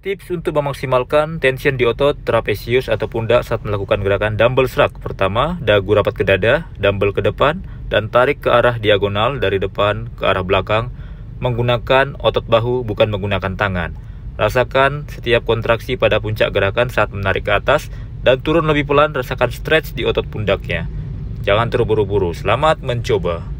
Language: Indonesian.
Tips untuk memaksimalkan tension di otot trapesius atau pundak saat melakukan gerakan dumbbell shrug. Pertama, dagu rapat ke dada, dumbbell ke depan, dan tarik ke arah diagonal dari depan ke arah belakang menggunakan otot bahu bukan menggunakan tangan. Rasakan setiap kontraksi pada puncak gerakan saat menarik ke atas dan turun lebih pelan rasakan stretch di otot pundaknya. Jangan terburu-buru. Selamat mencoba.